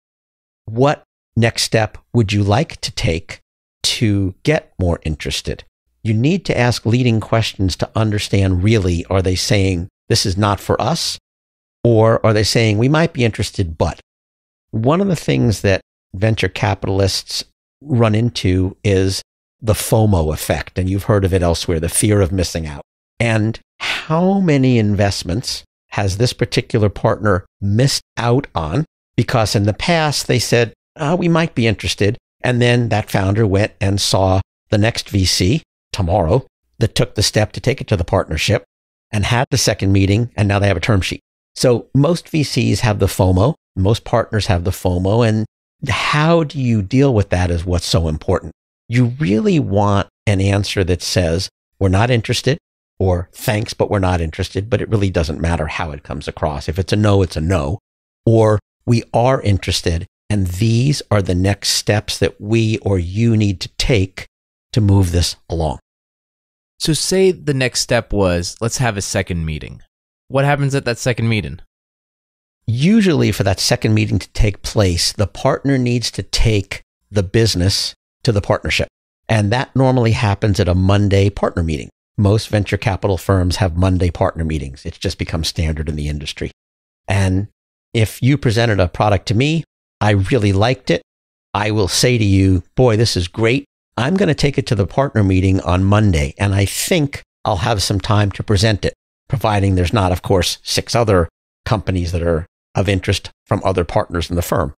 What next step would you like to take to get more interested? You need to ask leading questions to understand really, are they saying this is not for us? Or are they saying we might be interested, but one of the things that venture capitalists run into is the FOMO effect. And you've heard of it elsewhere, the fear of missing out. And how many investments has this particular partner missed out on? Because in the past, they said, oh, we might be interested. And then that founder went and saw the next VC tomorrow that took the step to take it to the partnership and had the second meeting. And now they have a term sheet. So most VCs have the FOMO, most partners have the FOMO, and how do you deal with that is what's so important. You really want an answer that says, we're not interested, or thanks, but we're not interested, but it really doesn't matter how it comes across. If it's a no, it's a no, or we are interested, and these are the next steps that we or you need to take to move this along. So, say the next step was let's have a second meeting. What happens at that second meeting? Usually, for that second meeting to take place, the partner needs to take the business to the partnership. And that normally happens at a Monday partner meeting. Most venture capital firms have Monday partner meetings. It's just become standard in the industry. And if you presented a product to me, I really liked it. I will say to you, boy, this is great. I'm going to take it to the partner meeting on Monday, and I think I'll have some time to present it providing there's not, of course, six other companies that are of interest from other partners in the firm.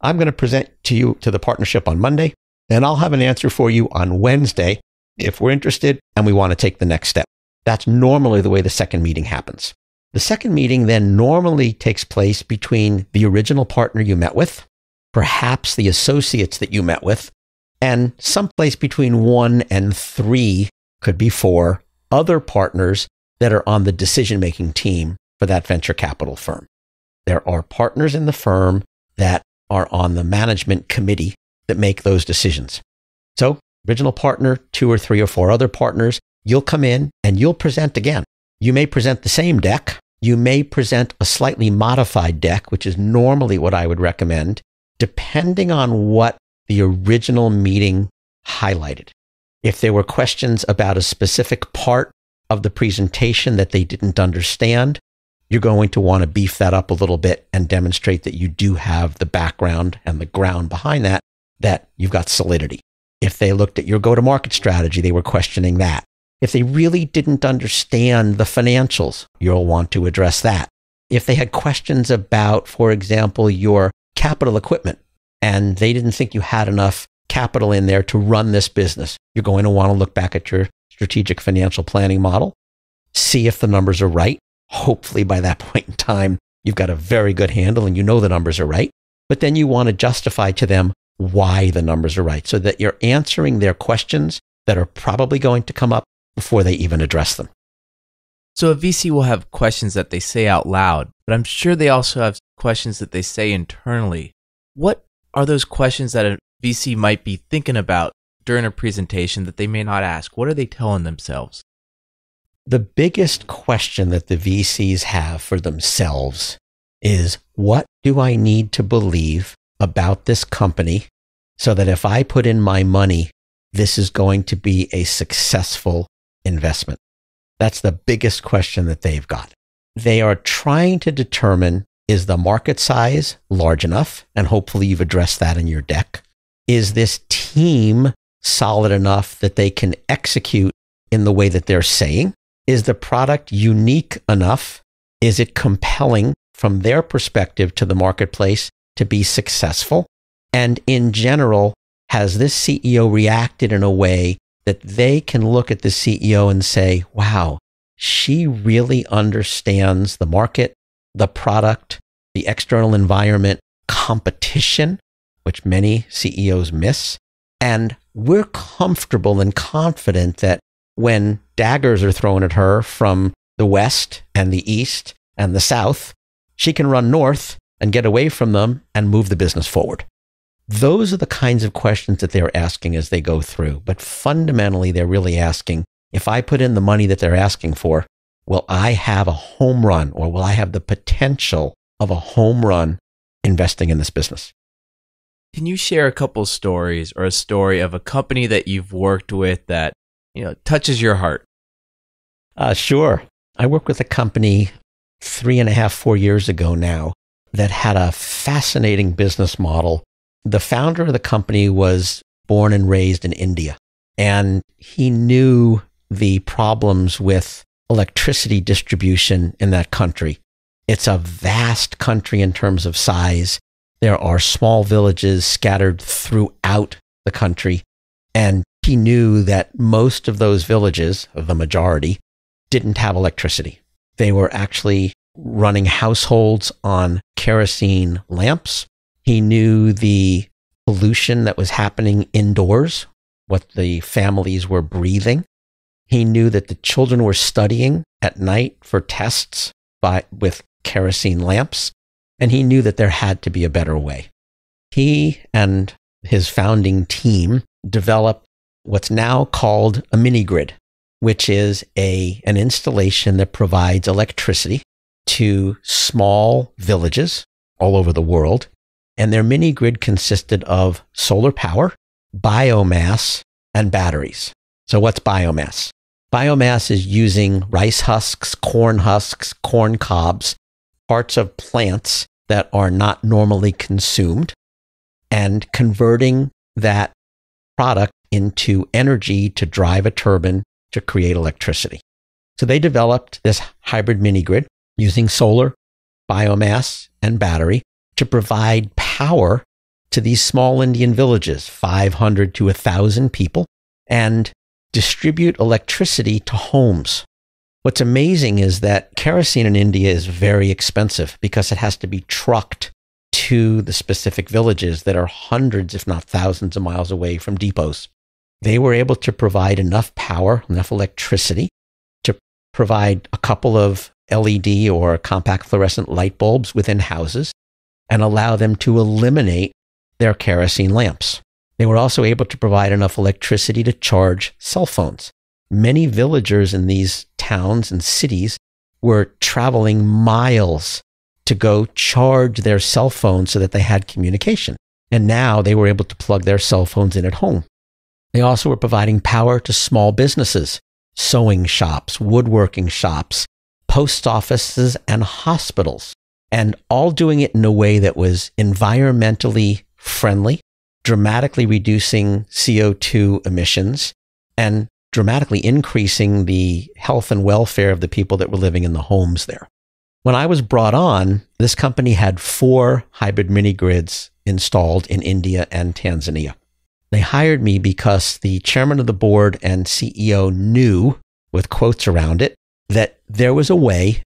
I'm going to present to you to the partnership on Monday, and I'll have an answer for you on Wednesday if we're interested and we want to take the next step. That's normally the way the second meeting happens. The second meeting then normally takes place between the original partner you met with, perhaps the associates that you met with, and someplace between one and three, could be four, other partners that are on the decision making team for that venture capital firm. There are partners in the firm that are on the management committee that make those decisions. So, original partner, two or three or four other partners, you'll come in and you'll present again. You may present the same deck. You may present a slightly modified deck, which is normally what I would recommend, depending on what the original meeting highlighted. If there were questions about a specific part of the presentation that they didn't understand, you're going to want to beef that up a little bit and demonstrate that you do have the background and the ground behind that, that you've got solidity. If they looked at your go to market strategy, they were questioning that. If they really didn't understand the financials, you'll want to address that. If they had questions about, for example, your capital equipment and they didn't think you had enough capital in there to run this business, you're going to want to look back at your strategic financial planning model, see if the numbers are right. Hopefully, by that point in time, you've got a very good handle and you know the numbers are right. But then you want to justify to them why the numbers are right so that you're answering their questions that are probably going to come up before they even address them. So a VC will have questions that they say out loud, but I'm sure they also have questions that they say internally. What are those questions that a VC might be thinking about during a presentation that they may not ask? What are they telling themselves? The biggest question that the VCs have for themselves is what do I need to believe about this company so that if I put in my money, this is going to be a successful investment? That's the biggest question that they've got. They are trying to determine is the market size large enough? And hopefully you've addressed that in your deck. Is this team solid enough that they can execute in the way that they're saying? Is the product unique enough? Is it compelling from their perspective to the marketplace to be successful? And in general, has this CEO reacted in a way that they can look at the CEO and say, wow, she really understands the market, the product, the external environment, competition, which many CEOs miss, and we're comfortable and confident that when daggers are thrown at her from the west and the east and the south, she can run north and get away from them and move the business forward. Those are the kinds of questions that they're asking as they go through. But fundamentally, they're really asking if I put in the money that they're asking for, will I have a home run or will I have the potential of a home run investing in this business? Can you share a couple stories or a story of a company that you've worked with that, you know, touches your heart? Uh, sure. I worked with a company three and a half, four years ago now that had a fascinating business model. The founder of the company was born and raised in India, and he knew the problems with electricity distribution in that country. It's a vast country in terms of size. There are small villages scattered throughout the country. And he knew that most of those villages, the majority, didn't have electricity. They were actually running households on kerosene lamps. He knew the pollution that was happening indoors, what the families were breathing. He knew that the children were studying at night for tests by, with kerosene lamps. And he knew that there had to be a better way. He and his founding team developed what's now called a mini grid, which is a, an installation that provides electricity to small villages all over the world. And their mini grid consisted of solar power, biomass, and batteries. So, what's biomass? Biomass is using rice husks, corn husks, corn cobs, parts of plants that are not normally consumed and converting that product into energy to drive a turbine to create electricity. So they developed this hybrid mini grid using solar, biomass, and battery to provide power to these small Indian villages, 500 to 1,000 people, and distribute electricity to homes. What's amazing is that kerosene in India is very expensive because it has to be trucked to the specific villages that are hundreds, if not thousands of miles away from depots. They were able to provide enough power, enough electricity to provide a couple of LED or compact fluorescent light bulbs within houses and allow them to eliminate their kerosene lamps. They were also able to provide enough electricity to charge cell phones many villagers in these towns and cities were traveling miles to go charge their cell phones so that they had communication. And now they were able to plug their cell phones in at home. They also were providing power to small businesses, sewing shops, woodworking shops, post offices, and hospitals, and all doing it in a way that was environmentally friendly, dramatically reducing CO2 emissions, and dramatically increasing the health and welfare of the people that were living in the homes there. When I was brought on, this company had four hybrid mini grids installed in India and Tanzania. They hired me because the chairman of the board and CEO knew, with quotes around it, that there was a way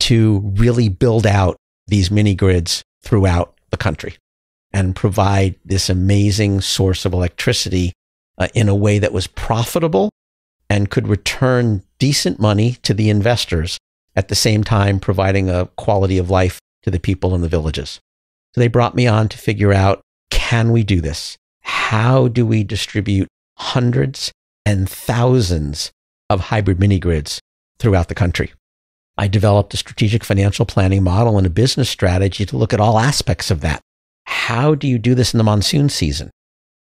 to really build out these mini grids throughout the country and provide this amazing source of electricity uh, in a way that was profitable and could return decent money to the investors at the same time providing a quality of life to the people in the villages. So they brought me on to figure out can we do this? How do we distribute hundreds and thousands of hybrid mini grids throughout the country? I developed a strategic financial planning model and a business strategy to look at all aspects of that. How do you do this in the monsoon season?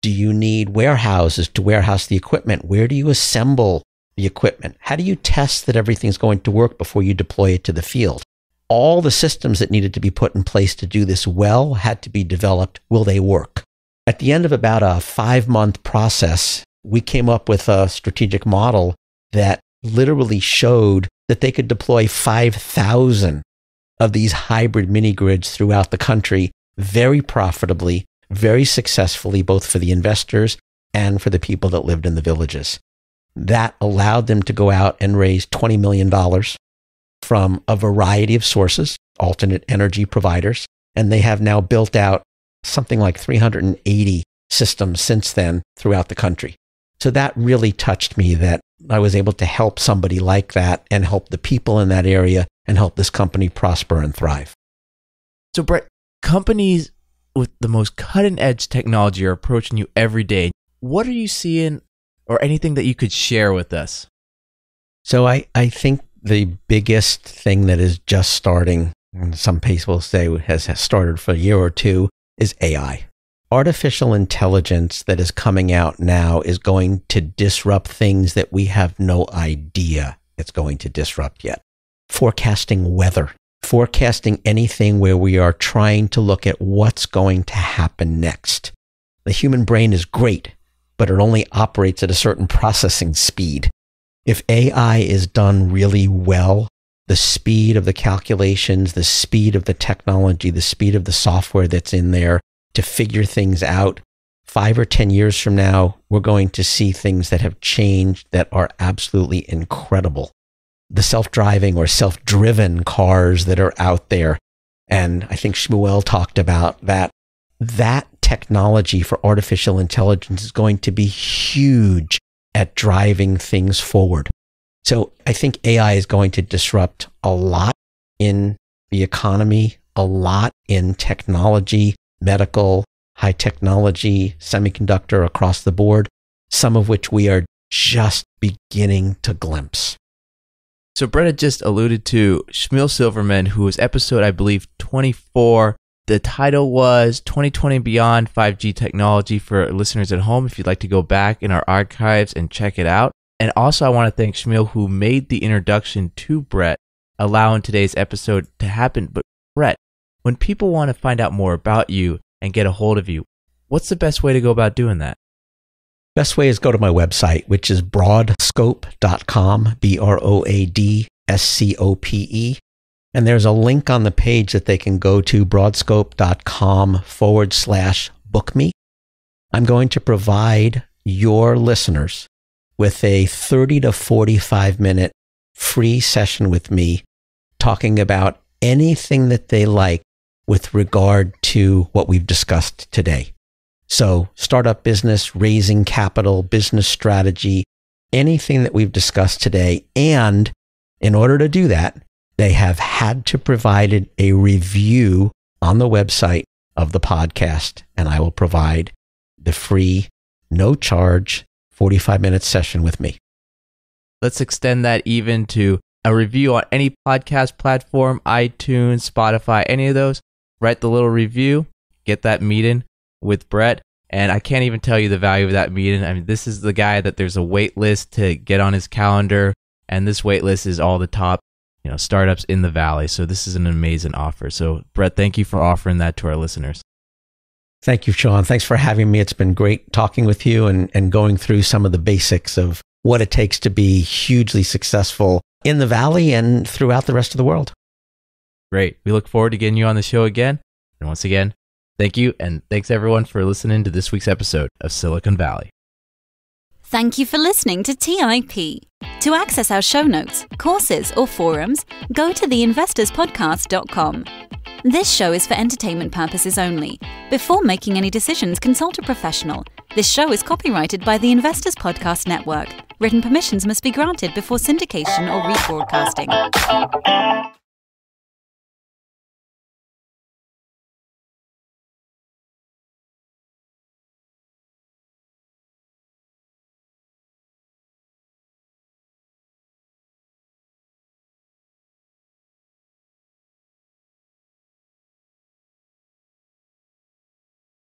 Do you need warehouses to warehouse the equipment? Where do you assemble the equipment? How do you test that everything's going to work before you deploy it to the field? All the systems that needed to be put in place to do this well had to be developed. Will they work? At the end of about a five month process, we came up with a strategic model that literally showed that they could deploy 5,000 of these hybrid mini grids throughout the country very profitably very successfully, both for the investors and for the people that lived in the villages. That allowed them to go out and raise $20 million from a variety of sources, alternate energy providers. And they have now built out something like 380 systems since then throughout the country. So that really touched me that I was able to help somebody like that and help the people in that area and help this company prosper and thrive. So, Brett, companies with the most cutting edge technology are approaching you every day. What are you seeing or anything that you could share with us? So I, I think the biggest thing that is just starting, and some people say has, has started for a year or two, is AI. Artificial intelligence that is coming out now is going to disrupt things that we have no idea it's going to disrupt yet. Forecasting weather forecasting anything where we are trying to look at what's going to happen next. The human brain is great, but it only operates at a certain processing speed. If AI is done really well, the speed of the calculations, the speed of the technology, the speed of the software that's in there to figure things out, five or 10 years from now, we're going to see things that have changed that are absolutely incredible the self driving or self driven cars that are out there. And I think Shmuel talked about that. That technology for artificial intelligence is going to be huge at driving things forward. So I think AI is going to disrupt a lot in the economy, a lot in technology, medical, high technology, semiconductor across the board, some of which we are just beginning to glimpse. So Brett had just alluded to Shmuel Silverman, who was episode, I believe, 24. The title was 2020 Beyond 5G Technology for listeners at home, if you'd like to go back in our archives and check it out. And also, I want to thank Shmuel, who made the introduction to Brett, allowing today's episode to happen. But Brett, when people want to find out more about you and get a hold of you, what's the best way to go about doing that? Best way is go to my website, which is broadscope.com, B R O A D S C O P E. And there's a link on the page that they can go to broadscope.com forward slash book me. I'm going to provide your listeners with a 30 to 45 minute free session with me talking about anything that they like with regard to what we've discussed today. So startup business, raising capital, business strategy, anything that we've discussed today. And in order to do that, they have had to provide a review on the website of the podcast. And I will provide the free, no charge, 45 minute session with me. Let's extend that even to a review on any podcast platform, iTunes, Spotify, any of those. Write the little review, get that meeting with Brett. And I can't even tell you the value of that meeting. I mean, this is the guy that there's a wait list to get on his calendar, and this wait list is all the top, you know, startups in the valley. So this is an amazing offer. So Brett, thank you for offering that to our listeners. Thank you, Sean. Thanks for having me. It's been great talking with you and, and going through some of the basics of what it takes to be hugely successful in the valley and throughout the rest of the world. Great. We look forward to getting you on the show again. And once again, Thank you, and thanks everyone for listening to this week's episode of Silicon Valley. Thank you for listening to TIP. To access our show notes, courses, or forums, go to theinvestorspodcast.com. This show is for entertainment purposes only. Before making any decisions, consult a professional. This show is copyrighted by the Investors Podcast Network. Written permissions must be granted before syndication or rebroadcasting.